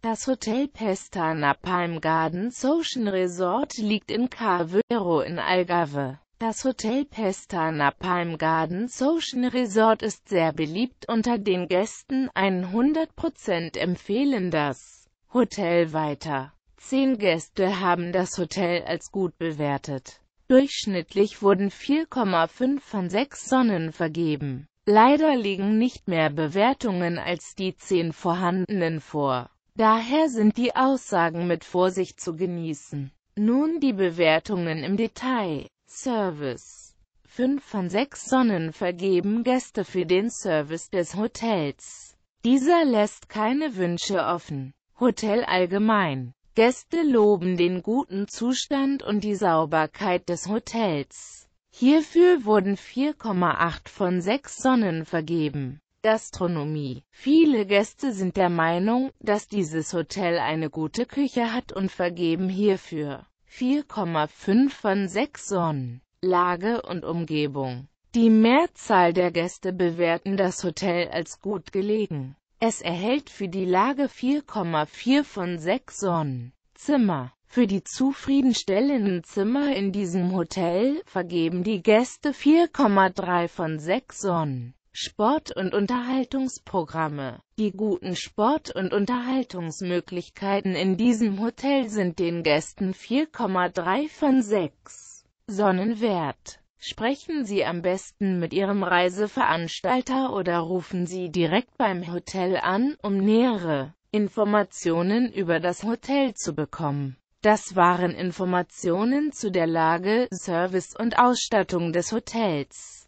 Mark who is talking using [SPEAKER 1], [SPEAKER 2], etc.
[SPEAKER 1] Das Hotel Pestana Palm Gardens Ocean Resort liegt in Caveiro in Algarve. Das Hotel Pestana Palm Gardens Ocean Resort ist sehr beliebt unter den Gästen, 100% empfehlen das Hotel weiter. Zehn Gäste haben das Hotel als gut bewertet. Durchschnittlich wurden 4,5 von 6 Sonnen vergeben. Leider liegen nicht mehr Bewertungen als die 10 vorhandenen vor. Daher sind die Aussagen mit Vorsicht zu genießen. Nun die Bewertungen im Detail. Service. 5 von 6 Sonnen vergeben Gäste für den Service des Hotels. Dieser lässt keine Wünsche offen. Hotel allgemein. Gäste loben den guten Zustand und die Sauberkeit des Hotels. Hierfür wurden 4,8 von 6 Sonnen vergeben. Gastronomie. Viele Gäste sind der Meinung, dass dieses Hotel eine gute Küche hat und vergeben hierfür 4,5 von 6 Sonnen. Lage und Umgebung. Die Mehrzahl der Gäste bewerten das Hotel als gut gelegen. Es erhält für die Lage 4,4 von 6 Sonnen. Zimmer. Für die zufriedenstellenden Zimmer in diesem Hotel vergeben die Gäste 4,3 von 6 Sonnen. Sport- und Unterhaltungsprogramme. Die guten Sport- und Unterhaltungsmöglichkeiten in diesem Hotel sind den Gästen 4,3 von 6 Sonnenwert. Sprechen Sie am besten mit Ihrem Reiseveranstalter oder rufen Sie direkt beim Hotel an, um nähere Informationen über das Hotel zu bekommen. Das waren Informationen zu der Lage, Service und Ausstattung des Hotels.